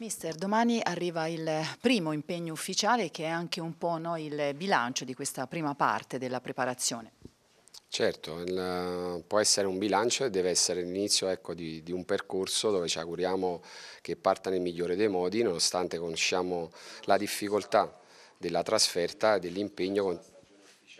Mister, domani arriva il primo impegno ufficiale che è anche un po' no, il bilancio di questa prima parte della preparazione. Certo, il, può essere un bilancio e deve essere l'inizio ecco, di, di, un percorso dove ci auguriamo che parta nel migliore dei modi nonostante conosciamo la difficoltà della trasferta e dell'impegno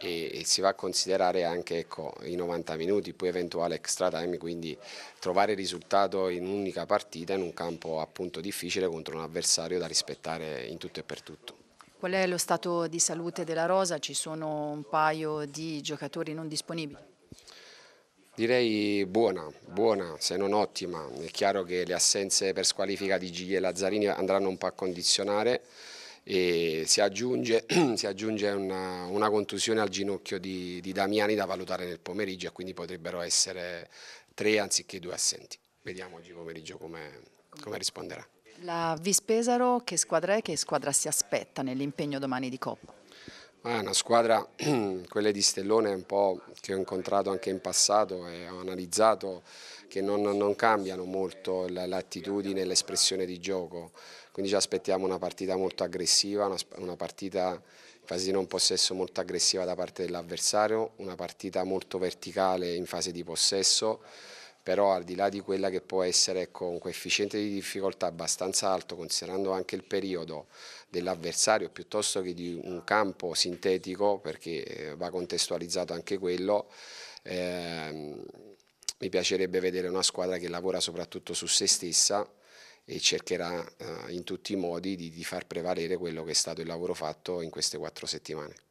e, si va a considerare anche ecco, i 90 minuti, poi eventuale extra time, quindi trovare risultato in un'unica partita in un campo appunto difficile contro un avversario da rispettare in tutto e per tutto. Qual è lo stato di salute della Rosa? Ci sono un paio di giocatori non disponibili? Direi buona, buona, se non ottima. È chiaro che le assenze per squalifica di Gigli e Lazzarini andranno un po' a condizionare e si aggiunge, si aggiunge una, una, contusione al ginocchio di, di Damiani da valutare nel pomeriggio e quindi potrebbero essere tre anziché due assenti. Vediamo oggi pomeriggio come, come risponderà. La Vispesaro che squadra è, che squadra si aspetta nell'impegno domani di Coppa? È una squadra, quella di Stellone, un po' che ho incontrato anche in passato e ho analizzato che non, non cambiano molto l'attitudine e l'espressione di gioco, quindi ci aspettiamo una partita molto aggressiva, una partita in fase di non possesso molto aggressiva da parte dell'avversario, una partita molto verticale in fase di possesso, però al di là di quella che può essere ecco, un coefficiente di difficoltà abbastanza alto, considerando anche il periodo dell'avversario piuttosto che di un campo sintetico, perché eh, va contestualizzato anche quello, ehm, mi piacerebbe vedere una squadra che lavora soprattutto su se stessa e cercherà eh, in tutti i modi di, di far prevalere quello che è stato il lavoro fatto in queste quattro settimane.